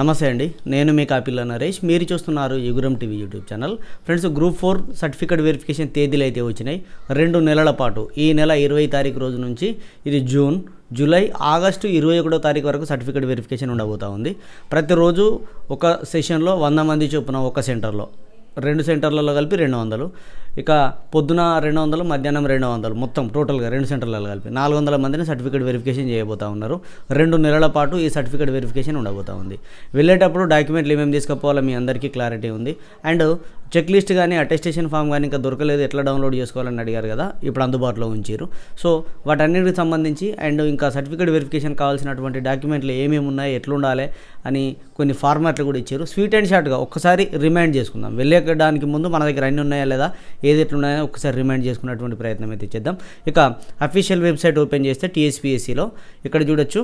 నమస్తే అండి నేను మీ కాపిల్ల నరేష్ మీరు చూస్తున్నారు యుగురం TV YouTube channel friends group four certificate verification తేదీలు అయితే వచ్చినాయి రెండు నెలల పాటు ఈ నెల ఇరవై తారీఖు రోజు నుంచి ఇది జూన్ జూలై ఆగస్టు ఇరవై ఒకటో తారీఖు వరకు సర్టిఫికేట్ వెరిఫికేషన్ ఉండబోతా ఉంది ప్రతిరోజు ఒక సెషన్లో వంద మంది చొప్పున ఒక సెంటర్లో రెండు సెంటర్లలో కలిపి రెండు వందలు ఇక పొద్దున రెండు వందలు మధ్యాహ్నం రెండు వందలు మొత్తం టోటల్గా రెండు సెంటర్లలో కలిపి నాలుగు వందల మందిని సర్టిఫికేట్ వెరిఫికేషన్ చేయబోతా ఉన్నారు రెండు నెలల పాటు ఈ సర్టిఫికేట్ వెరిఫికేషన్ ఉండబోతా ఉంది వెళ్ళేటప్పుడు డాక్యుమెంట్లు ఏమేమి తీసుకుపోవాలో మీ అందరికీ క్లారిటీ ఉంది అండ్ చెక్ లిస్ట్ కానీ అటెస్టేషన్ ఫామ్ కానీ ఇంకా దొరకలేదు ఎట్లా డౌన్లోడ్ చేసుకోవాలని అడిగారు కదా ఇప్పుడు అందుబాటులో ఉంచారు సో వాటన్నిటికి సంబంధించి అండ్ ఇంకా సర్టిఫికేట్ వెరిఫికేషన్ కావాల్సినటువంటి డాక్యుమెంట్లు ఏమేమి ఉన్నాయి ఎట్లుండాలి అని కొన్ని ఫార్మాట్లు కూడా ఇచ్చారు స్వీట్ అండ్ షార్ట్గా ఒక్కసారి రిమైండ్ చేసుకుందాం వెళ్ళేయడానికి ముందు మన దగ్గర అన్ని ఉన్నాయా లేదా ఏదైతే ఉన్నాయో ఒకసారి రిమైండ్ చేసుకున్నటువంటి ప్రయత్నం అయితే చేద్దాం ఇక అఫీషియల్ వెబ్సైట్ ఓపెన్ చేస్తే టీఎస్పీఎస్సీలో ఇక్కడ చూడొచ్చు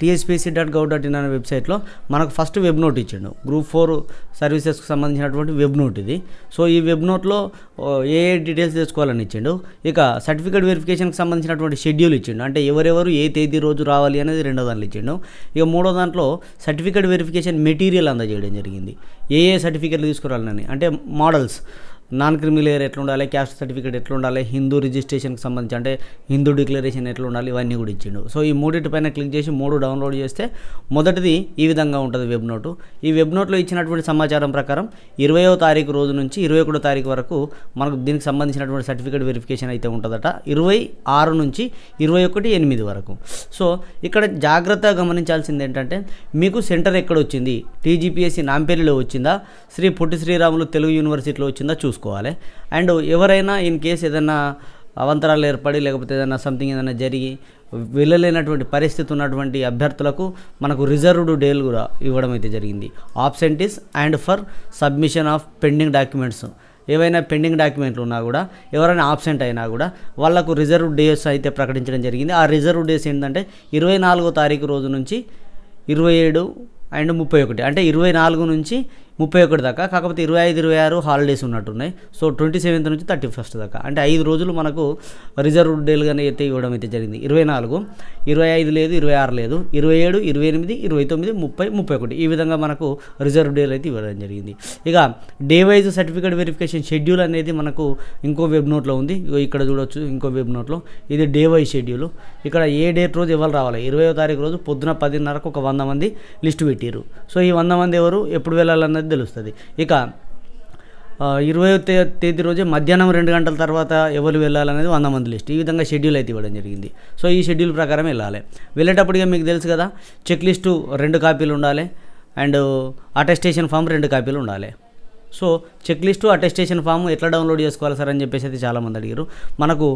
TSPC dot gov dot in అనే వెబ్సైట్లో మనకు ఫస్ట్ వెబ్ నోట్ ఇచ్చాడు గ్రూప్ ఫోర్ సర్వీసెస్కి సంబంధించినటువంటి వెబ్ నోట్ ఇది సో ఈ వెబ్ నోట్లో ఏ ఏ డీటెయిల్స్ తెచ్చుకోవాలని ఇచ్చాడు ఇక సర్టిఫికేట్ వెరిఫికేషన్కి సంబంధించినటువంటి షెడ్యూల్ ఇచ్చిండు అంటే ఎవరెవరు ఏ తేదీ రోజు రావాలి అనేది రెండో దాంట్లో ఇచ్చిండు ఇక మూడో దాంట్లో సర్టిఫికేట్ వెరిఫికేషన్ మెటీరియల్ అందజేయడం జరిగింది ఏ ఏ సర్టిఫికేట్లు తీసుకురాలని అంటే మోడల్స్ నాన్ క్రిమినల్ ఏరియా ఎట్లా ఉండాలి క్యాస్ట్ సర్టిఫికేట్ ఎట్లా ఉండాలి హిందూ రిజిస్ట్రేషన్కి సంబంధించి అంటే హిందూ డిక్లరేషన్ ఎట్లా ఉండాలి ఇవన్నీ కూడా ఇచ్చిండు సో ఈ పైన క్లిక్ చేసి మూడు డౌన్లోడ్ చేస్తే మొదటిది ఈ విధంగా ఉంటుంది వెబ్ నోటు ఈ వెబ్ నోట్లో ఇచ్చినటువంటి సమాచారం ప్రకారం ఇరవయో తారీఖు రోజు నుంచి ఇరవై ఒకటో తారీఖు వరకు మనకు దీనికి సంబంధించినటువంటి సర్టిఫికేట్ వెరిఫికేషన్ అయితే ఉంటుందట ఇరవై ఆరు నుంచి ఇరవై ఒకటి ఎనిమిది వరకు సో ఇక్కడ జాగ్రత్తగా గమనించాల్సింది ఏంటంటే మీకు సెంటర్ ఎక్కడ వచ్చింది టీజీపీఎస్సీ నాంపేలిలో వచ్చిందా శ్రీ పొట్టి శ్రీరాములు తెలుగు యూనివర్సిటీలో వచ్చిందా చూసుకో చూసుకోవాలి అండ్ ఎవరైనా ఇన్ కేస్ ఏదైనా అవంతరాలు ఏర్పడి లేకపోతే ఏదైనా సంథింగ్ ఏదైనా జరిగి వెళ్ళలేనటువంటి పరిస్థితి ఉన్నటువంటి అభ్యర్థులకు మనకు రిజర్వ్డ్ డేలు కూడా ఇవ్వడం అయితే జరిగింది absentees and for submission of pending documents ఏవైనా పెండింగ్ డాక్యుమెంట్లు ఉన్నా కూడా ఎవరైనా ఆబ్సెంట్ అయినా కూడా వాళ్లకు రిజర్వ్ డేస్ అయితే ప్రకటించడం జరిగింది ఆ రిజర్వ్ డేస్ ఏంటంటే ఇరవై నాలుగో తారీఖు రోజు నుంచి ఇరవై ఏడు అండ్ ముప్పై ఒకటి అంటే ఇరవై నాలుగు నుంచి ముప్పై ఒకటి దాకా కాకపోతే ఇరవై ఐదు ఇరవై ఆరు హాలిడేస్ ఉన్నట్టున్నాయి సో ట్వంటీ సెవెంత్ నుంచి థర్టీ ఫస్ట్ దాకా అంటే ఐదు రోజులు మనకు రిజర్వ్ డేలుగానే అయితే ఇవ్వడం అయితే జరిగింది ఇరవై నాలుగు ఇరవై ఐదు లేదు ఇరవై ఆరు లేదు ఇరవై ఏడు ఇరవై ఎనిమిది ఇరవై తొమ్మిది ముప్పై ముప్పై ఒకటి ఈ విధంగా మనకు రిజర్వ్ డేలు అయితే ఇవ్వడం జరిగింది ఇక day wise certificate verification schedule అనేది మనకు ఇంకో వెబ్ నోట్లో ఉంది ఇక్కడ చూడొచ్చు ఇంకో వెబ్ నోట్లో ఇది డే వైజ్ షెడ్యూల్ ఇక్కడ ఏ డేట్ రోజు ఎవరు రావాలి ఇరవై తారీఖు రోజు పొద్దున పదిన్నరకు ఒక వంద మంది లిస్ట్ పెట్టారు సో ఈ వంద మంది ఎవరు ఎప్పుడు వెళ్ళాలన్నది తెలుస్తుంది ఇక ఇరవై తేదీ రోజే మధ్యాహ్నం రెండు గంటల తర్వాత ఎవరు వెళ్ళాలనేది వంద మంది లిస్ట్ ఈ విధంగా షెడ్యూల్ అయితే ఇవ్వడం జరిగింది సో ఈ షెడ్యూల్ ప్రకారం వెళ్ళాలి వెళ్ళేటప్పటికే మీకు తెలుసు కదా చెక్ లిస్టు రెండు కాపీలు ఉండాలి అండ్ అటెస్టేషన్ ఫామ్ రెండు కాపీలు ఉండాలి so check list attestation form ఎట్లా డౌన్లోడ్ చేసుకోవాలి సార్ అని చెప్పేసి అయితే చాలామంది అడిగారు మనకు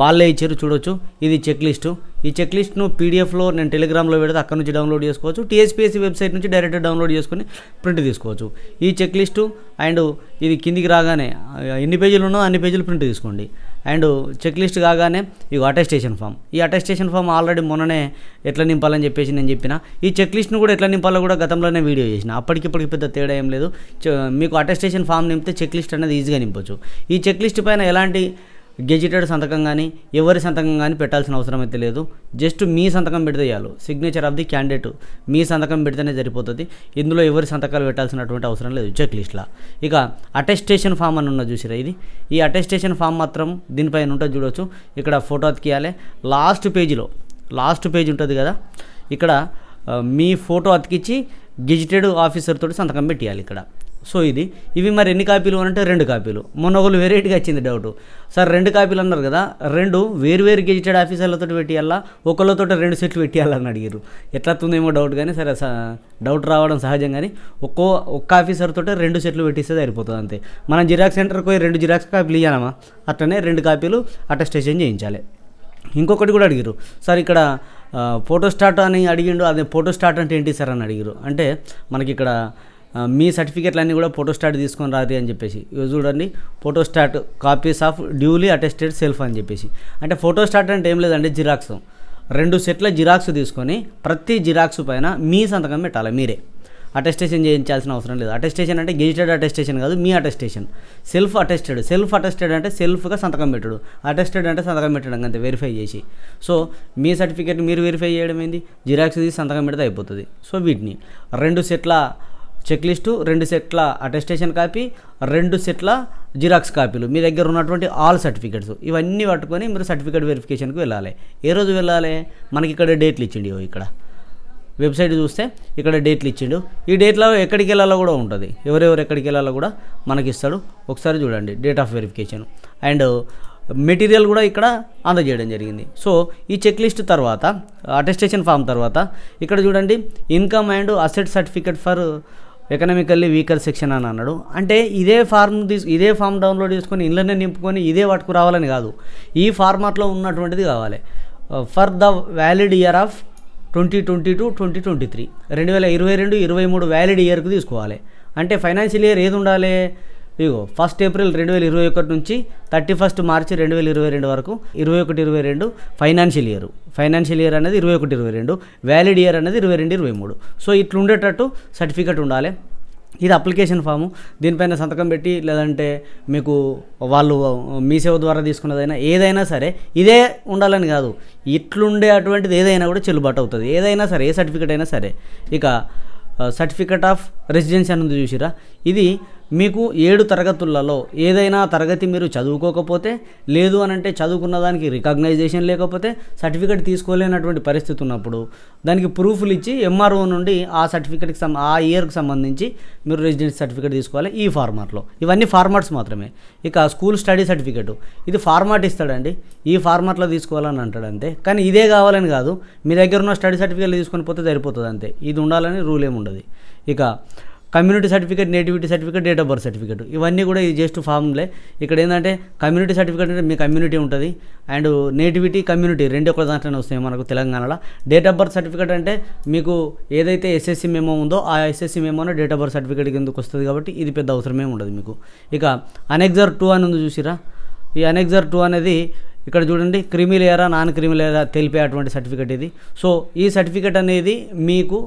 వాళ్ళే ఇచ్చారు చూడొచ్చు ఇది చెక్ లిస్టు ఈ చెక్ లిస్ట్ను పీడిఎఫ్లో నేను టెలిగ్రామ్లో పెడితే అక్కడ నుంచి డౌన్లోడ్ చేసుకోవచ్చు టీఎస్పీఎస్సీ వెబ్సైట్ నుంచి డైరెక్ట్ డౌన్లోడ్ చేసుకుని ప్రింట్ తీసుకోవచ్చు ఈ చెక్ లిస్టు అండ్ ఇది కిందికి రాగానే ఎన్ని పేజీలు ఉన్నా అన్ని పేజీలు ప్రింట్ తీసుకోండి అండ్ చెక్ లిస్ట్ కాగానే ఇక అటెస్టేషన్ ఫామ్ ఈ అటెస్టేషన్ ఫామ్ ఆల్రెడీ మొన్ననే ఎట్లా నింపాలని చెప్పేసి నేను చెప్పిన ఈ చెక్ లిస్ట్ను కూడా ఎట్లా నింపాలో కూడా గతంలోనే వీడియో చేసిన అప్పటికిప్పటికి పెద్ద తేడా ఏం లేదు మీకు అటెస్టేషన్ ఫామ్ నింపితే చెక్ లిస్ట్ అనేది ఈజీగా నింపొచ్చు ఈ చెక్ లిస్ట్ పైన ఎలాంటి గెజిటెడ్ సంతకం కానీ ఎవరి సంతకం కానీ పెట్టాల్సిన అవసరం అయితే లేదు జస్ట్ మీ సంతకం పెడితే చాలు సిగ్నేచర్ ఆఫ్ ది క్యాండిడేట్ మీ సంతకం పెడితేనే సరిపోతుంది ఇందులో ఎవరి సంతకాలు పెట్టాల్సినటువంటి అవసరం లేదు చెక్ లిస్ట్లో ఇక అటెస్టేషన్ ఫామ్ అని ఉన్నది చూసిరా ఇది ఈ అటెస్టేషన్ ఫామ్ మాత్రం దీనిపైన ఉంటుంది చూడవచ్చు ఇక్కడ ఫోటో అతికియాలి లాస్ట్ పేజీలో లాస్ట్ పేజ్ ఉంటుంది కదా ఇక్కడ మీ ఫోటో అతికిచ్చి గెజిటెడ్ ఆఫీసర్ తోటి సంతకం పెట్టేయాలి ఇక్కడ సో ఇది ఇవి మరి ఎన్ని కాపీలు అంటే రెండు కాపీలు మొన్న ఒకళ్ళు వెరైటీగా వచ్చింది డౌట్ సార్ రెండు కాపీలు అన్నారు కదా రెండు వేరువేరు గెజిటెడ్ ఆఫీసర్లతో పెట్టేయాలా ఒకళ్ళతో రెండు సెట్లు పెట్టేయాలని అడిగారు ఎట్లా తుందేమో డౌట్ కానీ సరే డౌట్ రావడం సహజం కానీ ఒక్కో ఒక్క ఆఫీసర్తో రెండు సెట్లు పెట్టిస్తే సరిపోతుంది అంతే మనం జిరాక్స్ సెంటర్కి పోయి రెండు జిరాక్స్ కాపీలు ఇవ్వాలమ్మా అట్లనే రెండు కాపీలు అటెస్టేషన్ చేయించాలి ఇంకొకటి కూడా అడిగారు సార్ ఇక్కడ ఫోటో స్టార్ట్ అని అడిగిండు అదే ఫోటో స్టార్ట్ అంటే ఏంటి సార్ అని అడిగారు అంటే మనకి ఇక్కడ మీ అన్నీ కూడా ఫోటోస్టాట్ తీసుకొని రాదు అని చెప్పేసి చూడండి photostat copies of duly attested self అని చెప్పేసి అంటే ఫోటోస్టాట్ అంటే ఏం లేదండి జిరాక్స్ రెండు సెట్ల జిరాక్స్ తీసుకొని ప్రతి జిరాక్స్ పైన మీ సంతకం పెట్టాలి మీరే అటెస్టేషన్ చేయించాల్సిన అవసరం లేదు అటెస్టేషన్ అంటే గెజిటెడ్ అటెస్టేషన్ కాదు మీ attestation self attested self attested అంటే సెల్ఫ్గా సంతకం పెట్టడు అటెస్టెడ్ అంటే సంతకం పెట్టడం అంతే వెరిఫై చేసి సో మీ సర్టిఫికేట్ మీరు వెరిఫై చేయడం ఏంది జిరాక్స్ తీసి సంతకం పెడితే అయిపోతుంది సో వీటిని రెండు సెట్ల చెక్ లిస్టు రెండు సెట్ల అటెస్టేషన్ కాపీ రెండు సెట్ల జిరాక్స్ కాపీలు మీ దగ్గర ఉన్నటువంటి ఆల్ సర్టిఫికేట్స్ ఇవన్నీ పట్టుకొని మీరు సర్టిఫికేట్ వెరిఫికేషన్కి వెళ్ళాలి ఏ రోజు వెళ్ళాలి మనకి ఇక్కడ డేట్లు ఇచ్చిండి ఇక్కడ వెబ్సైట్ చూస్తే ఇక్కడ డేట్లు ఇచ్చిండు ఈ డేట్లో ఎక్కడికి వెళ్ళాలో కూడా ఉంటుంది ఎవరెవరు ఎక్కడికి వెళ్ళాలో కూడా మనకి ఇస్తాడు ఒకసారి చూడండి date of verification and material కూడా ఇక్కడ అందజేయడం జరిగింది సో ఈ చెక్ లిస్ట్ తర్వాత అటెస్టేషన్ ఫామ్ తర్వాత ఇక్కడ చూడండి income and asset certificate for economically weaker section అని అన్నాడు అంటే ఇదే ఫార్మ్ తీసు ఇదే ఫామ్ డౌన్లోడ్ చేసుకొని ఇళ్ళనే నింపుకొని ఇదే పట్టుకు రావాలని కాదు ఈ ఫార్మాట్లో ఉన్నటువంటిది కావాలి for the valid year of twenty twenty two twenty twenty three రెండు వేల ఇరవై రెండు ఇరవై మూడు వ్యాలిడ్ ఇయర్కి తీసుకోవాలి అంటే ఫైనాన్షియల్ ఇయర్ ఏది ఉండాలి ఇగో ఫస్ట్ ఏప్రిల్ రెండు వేల ఇరవై ఒకటి నుంచి థర్టీ ఫస్ట్ మార్చి రెండు వేల ఇరవై రెండు వరకు ఇరవై ఒకటి ఇరవై రెండు ఫైనాన్షియల్ ఇయర్ ఫైనాన్షియల్ ఇయర్ అనేది ఇరవై ఒకటి ఇరవై రెండు వ్యాలిడ్ ఇయర్ అనేది ఇరవై రెండు ఇరవై మూడు సో ఉండేటట్టు సర్టిఫికేట్ ఉండాలి ఇది అప్లికేషన్ ఫాము దీనిపైన సంతకం పెట్టి లేదంటే మీకు వాళ్ళు మీ సేవ ద్వారా తీసుకున్నదైనా ఏదైనా సరే ఇదే ఉండాలని కాదు ఇట్లుండే అటువంటిది ఏదైనా కూడా చెల్లుబాటు అవుతుంది ఏదైనా సరే ఏ సర్టిఫికేట్ అయినా సరే ఇక సర్టిఫికేట్ ఆఫ్ రెసిడెన్సీ ఉంది చూసిరా ఇది మీకు ఏడు తరగతులలో ఏదైనా తరగతి మీరు చదువుకోకపోతే లేదు అని అంటే చదువుకున్న దానికి రికగ్నైజేషన్ లేకపోతే సర్టిఫికేట్ తీసుకోలేనటువంటి పరిస్థితి ఉన్నప్పుడు దానికి ప్రూఫ్లు ఇచ్చి ఎంఆర్ఓ నుండి ఆ సర్టిఫికేట్కి సం ఆ ఇయర్కి సంబంధించి మీరు రెసిడెన్సీ సర్టిఫికేట్ తీసుకోవాలి ఈ ఫార్మాట్లో ఇవన్నీ ఫార్మాట్స్ మాత్రమే ఇక స్కూల్ స్టడీ సర్టిఫికేట్ ఇది ఫార్మాట్ ఇస్తాడండి ఈ ఫార్మాట్లో తీసుకోవాలని అంటాడు అంతే కానీ ఇదే కావాలని కాదు మీ దగ్గర ఉన్న స్టడీ సర్టిఫికేట్లు తీసుకొని పోతే సరిపోతుంది అంతే ఇది ఉండాలని రూల్ ఉండదు ఇక community certificate nativity certificate date of birth certificate ఇవన్నీ కూడా ఇది జస్ట్ ఫామ్లే ఇక్కడ ఏంటంటే కమ్యూనిటీ సర్టిఫికేట్ అంటే మీ కమ్యూనిటీ ఉంటుంది అండ్ నేటివిటీ కమ్యూనిటీ రెండు ఒక దాంట్లోనే వస్తాయి మనకు తెలంగాణలో డేట్ ఆఫ్ బర్త్ సర్టిఫికేట్ అంటే మీకు ఏదైతే ఎస్ఎస్సి మేమో ఉందో ఆ ఎస్ఎస్సి మేమోనే డేట్ ఆఫ్ బర్త్ సర్టిఫికేట్ కిందకు వస్తుంది కాబట్టి ఇది పెద్ద అవసరమే ఉండదు మీకు ఇక అనెగ్జర్ టూ అని ఉంది చూసిరా ఈ అనెగ్జర్ టూ అనేది ఇక్కడ చూడండి క్రిమిలేరా నాన్ తెలిపే అటువంటి సర్టిఫికేట్ ఇది సో ఈ సర్టిఫికేట్ అనేది మీకు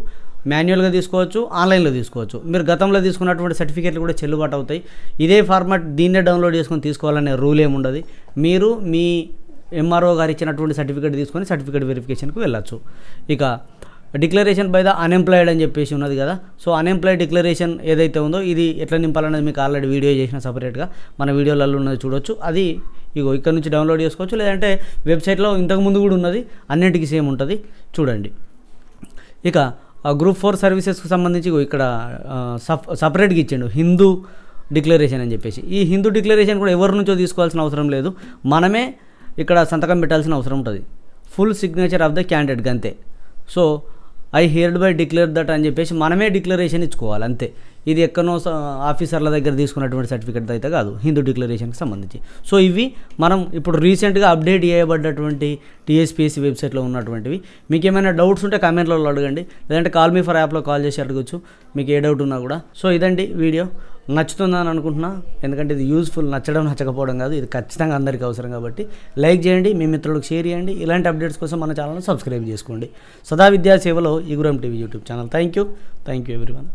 మాన్యువల్గా తీసుకోవచ్చు ఆన్లైన్లో తీసుకోవచ్చు మీరు గతంలో తీసుకున్నటువంటి సర్టిఫికేట్లు కూడా చెల్లుబాటు అవుతాయి ఇదే ఫార్మాట్ దీన్నే డౌన్లోడ్ చేసుకొని తీసుకోవాలనే రూల్ ఏముండదు మీరు మీ ఎంఆర్ఓ గారు ఇచ్చినటువంటి సర్టిఫికేట్ తీసుకొని సర్టిఫికేట్ వెరిఫికేషన్కి వెళ్ళచ్చు ఇక డిక్లరేషన్ బై ద అన్ఎంప్లాయిడ్ అని చెప్పేసి ఉన్నది కదా సో అన్ఎంప్లాయిడ్ డిక్లరేషన్ ఏదైతే ఉందో ఇది ఎట్లా నింపాలనేది మీకు ఆల్రెడీ వీడియో చేసిన సపరేట్గా మన వీడియోలలో ఉన్నది చూడొచ్చు అది ఇగో ఇక్కడ నుంచి డౌన్లోడ్ చేసుకోవచ్చు లేదంటే వెబ్సైట్లో ఇంతకుముందు కూడా ఉన్నది అన్నింటికి సేమ్ ఉంటుంది చూడండి ఇక గ్రూప్ ఫోర్ సర్వీసెస్కు సంబంధించి ఇక్కడ సపరేట్గా ఇచ్చిండు హిందూ డిక్లరేషన్ అని చెప్పేసి ఈ హిందూ డిక్లరేషన్ కూడా ఎవరి నుంచో తీసుకోవాల్సిన అవసరం లేదు మనమే ఇక్కడ సంతకం పెట్టాల్సిన అవసరం ఉంటుంది full signature of the candidate అంతే so I hereby declare that అని చెప్పేసి మనమే డిక్లరేషన్ ఇచ్చుకోవాలి అంతే ఇది ఎక్కడో ఆఫీసర్ల దగ్గర తీసుకున్నటువంటి సర్టిఫికెట్ అయితే కాదు హిందూ డిక్లరేషన్కి సంబంధించి సో ఇవి మనం ఇప్పుడు రీసెంట్గా అప్డేట్ చేయబడ్డటువంటి టీఎస్పీఎస్సీ వెబ్సైట్లో ఉన్నటువంటివి మీకు ఏమైనా డౌట్స్ ఉంటే కామెంట్లో అడగండి లేదంటే కాల్ మీ ఫర్ యాప్లో కాల్ చేసి అడగచ్చు మీకు ఏ డౌట్ ఉన్నా కూడా సో ఇదండి వీడియో నచ్చుతుందని అనుకుంటున్నా ఎందుకంటే ఇది యూస్ఫుల్ నచ్చడం నచ్చకపోవడం కాదు ఇది ఖచ్చితంగా అందరికీ అవసరం కాబట్టి లైక్ చేయండి మీ మిత్రులకు షేర్ చేయండి ఇలాంటి అప్డేట్స్ కోసం మన ఛానల్ని సబ్స్క్రైబ్ చేసుకోండి సదా విద్యా సేవలో Iguram TV YouTube channel thank you thank you everyone